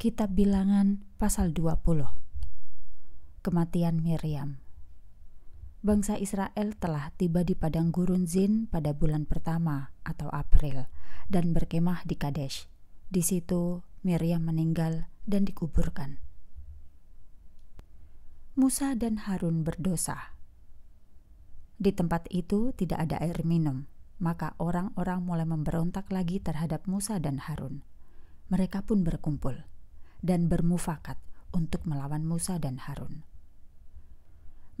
Kitab Bilangan pasal 20. Kematian Miriam. Bangsa Israel telah tiba di padang gurun Zin pada bulan pertama atau April dan berkemah di Kadesh. Di situ Miriam meninggal dan dikuburkan. Musa dan Harun berdosa. Di tempat itu tidak ada air minum, maka orang-orang mulai memberontak lagi terhadap Musa dan Harun. Mereka pun berkumpul dan bermufakat untuk melawan Musa dan Harun.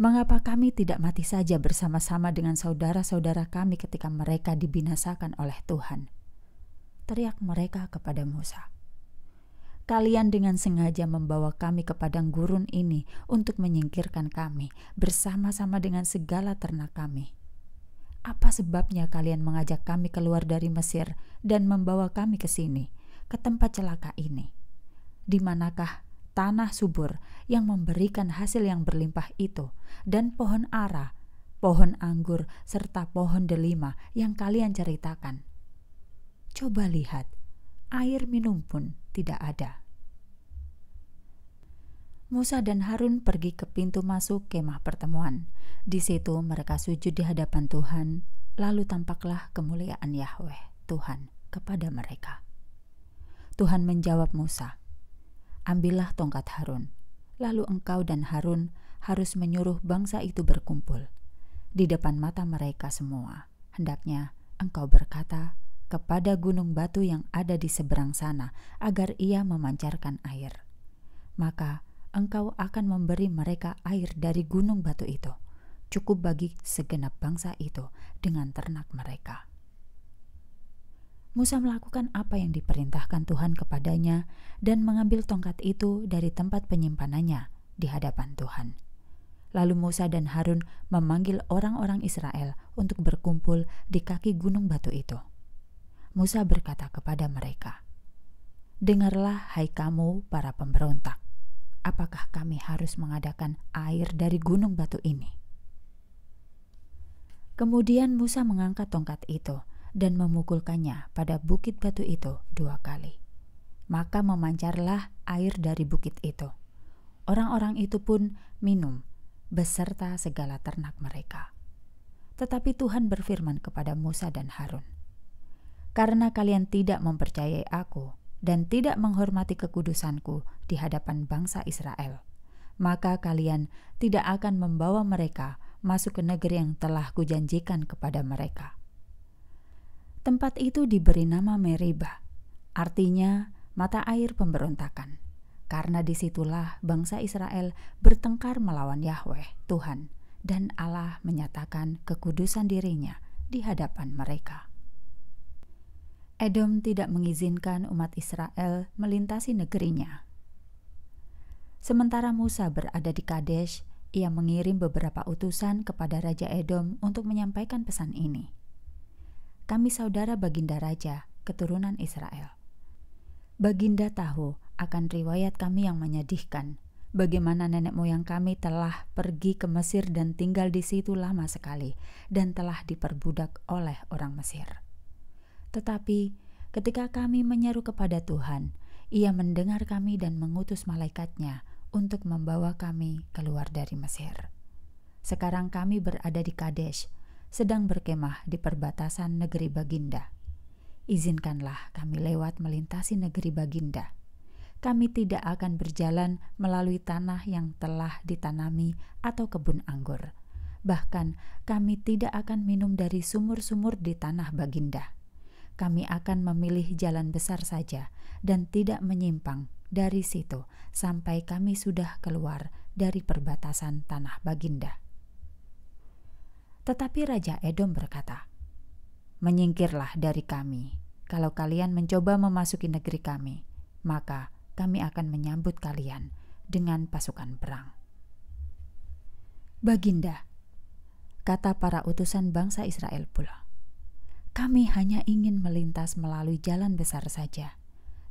Mengapa kami tidak mati saja bersama-sama dengan saudara-saudara kami ketika mereka dibinasakan oleh Tuhan? Teriak mereka kepada Musa. Kalian dengan sengaja membawa kami ke padang gurun ini untuk menyingkirkan kami bersama-sama dengan segala ternak kami. Apa sebabnya kalian mengajak kami keluar dari Mesir dan membawa kami ke sini, ke tempat celaka ini?' di manakah tanah subur yang memberikan hasil yang berlimpah itu, dan pohon ara, pohon anggur, serta pohon delima yang kalian ceritakan. Coba lihat, air minum pun tidak ada. Musa dan Harun pergi ke pintu masuk kemah pertemuan. Di situ mereka sujud di hadapan Tuhan, lalu tampaklah kemuliaan Yahweh, Tuhan, kepada mereka. Tuhan menjawab Musa, Ambillah tongkat Harun. Lalu engkau dan Harun harus menyuruh bangsa itu berkumpul di depan mata mereka semua. Hendaknya engkau berkata kepada gunung batu yang ada di seberang sana agar ia memancarkan air. Maka engkau akan memberi mereka air dari gunung batu itu, cukup bagi segenap bangsa itu dengan ternak mereka. Musa melakukan apa yang diperintahkan Tuhan kepadanya dan mengambil tongkat itu dari tempat penyimpanannya di hadapan Tuhan. Lalu Musa dan Harun memanggil orang-orang Israel untuk berkumpul di kaki gunung batu itu. Musa berkata kepada mereka, "Dengarlah, hai kamu para pemberontak, apakah kami harus mengadakan air dari gunung batu ini?" Kemudian Musa mengangkat tongkat itu dan memukulkannya pada bukit batu itu dua kali. Maka memancarlah air dari bukit itu. Orang-orang itu pun minum beserta segala ternak mereka. Tetapi Tuhan berfirman kepada Musa dan Harun, "Karena kalian tidak mempercayai Aku dan tidak menghormati kekudusanku di hadapan bangsa Israel, maka kalian tidak akan membawa mereka masuk ke negeri yang telah Kujanjikan kepada mereka." Tempat itu diberi nama Meriba, artinya mata air pemberontakan. Karena disitulah bangsa Israel bertengkar melawan Yahweh, Tuhan, dan Allah menyatakan kekudusan dirinya di hadapan mereka. Edom tidak mengizinkan umat Israel melintasi negerinya. Sementara Musa berada di Kadesh, ia mengirim beberapa utusan kepada Raja Edom untuk menyampaikan pesan ini kami saudara Baginda Raja, keturunan Israel. Baginda tahu akan riwayat kami yang menyedihkan, bagaimana nenek moyang kami telah pergi ke Mesir dan tinggal di situ lama sekali, dan telah diperbudak oleh orang Mesir. Tetapi ketika kami menyeru kepada Tuhan, Ia mendengar kami dan mengutus malaikatnya untuk membawa kami keluar dari Mesir. Sekarang kami berada di Kadesh, sedang berkemah di perbatasan negeri Baginda. Izinkanlah kami lewat melintasi negeri Baginda. Kami tidak akan berjalan melalui tanah yang telah ditanami atau kebun anggur. Bahkan, kami tidak akan minum dari sumur-sumur di tanah Baginda. Kami akan memilih jalan besar saja dan tidak menyimpang dari situ sampai kami sudah keluar dari perbatasan tanah Baginda. Tetapi Raja Edom berkata, Menyingkirlah dari kami. Kalau kalian mencoba memasuki negeri kami, maka kami akan menyambut kalian dengan pasukan perang. Baginda, kata para utusan bangsa Israel pula, kami hanya ingin melintas melalui jalan besar saja.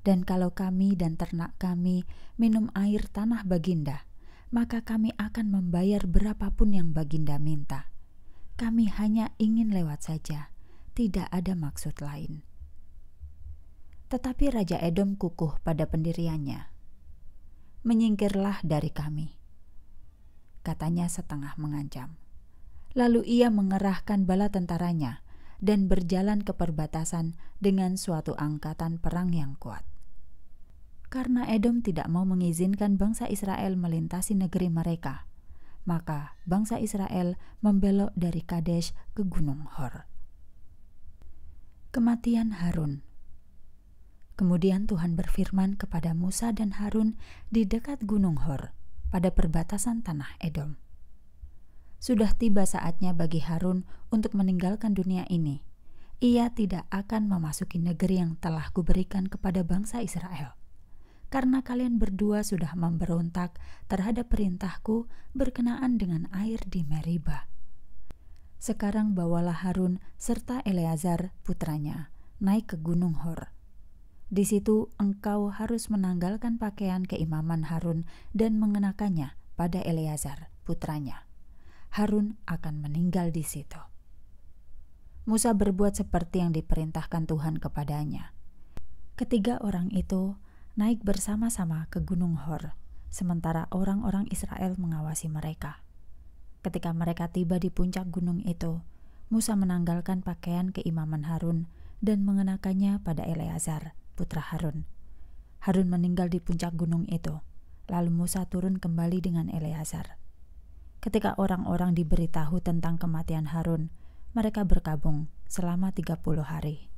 Dan kalau kami dan ternak kami minum air tanah Baginda, maka kami akan membayar berapapun yang Baginda minta. Kami hanya ingin lewat saja, tidak ada maksud lain. Tetapi Raja Edom kukuh pada pendiriannya. Menyingkirlah dari kami, katanya setengah mengancam. Lalu ia mengerahkan bala tentaranya dan berjalan ke perbatasan dengan suatu angkatan perang yang kuat. Karena Edom tidak mau mengizinkan bangsa Israel melintasi negeri mereka, maka bangsa Israel membelok dari Kadesh ke Gunung Hor. Kematian Harun Kemudian Tuhan berfirman kepada Musa dan Harun di dekat Gunung Hor, pada perbatasan tanah Edom. Sudah tiba saatnya bagi Harun untuk meninggalkan dunia ini. Ia tidak akan memasuki negeri yang telah kuberikan kepada bangsa Israel karena kalian berdua sudah memberontak terhadap perintahku berkenaan dengan air di Meriba. Sekarang bawalah Harun serta Eleazar putranya naik ke Gunung Hor. Di situ engkau harus menanggalkan pakaian keimaman Harun dan mengenakannya pada Eleazar putranya. Harun akan meninggal di situ. Musa berbuat seperti yang diperintahkan Tuhan kepadanya. Ketiga orang itu naik bersama-sama ke Gunung Hor, sementara orang-orang Israel mengawasi mereka. Ketika mereka tiba di puncak gunung itu, Musa menanggalkan pakaian keimaman Harun dan mengenakannya pada Eleazar, putra Harun. Harun meninggal di puncak gunung itu, lalu Musa turun kembali dengan Eleazar. Ketika orang-orang diberitahu tentang kematian Harun, mereka berkabung selama 30 hari.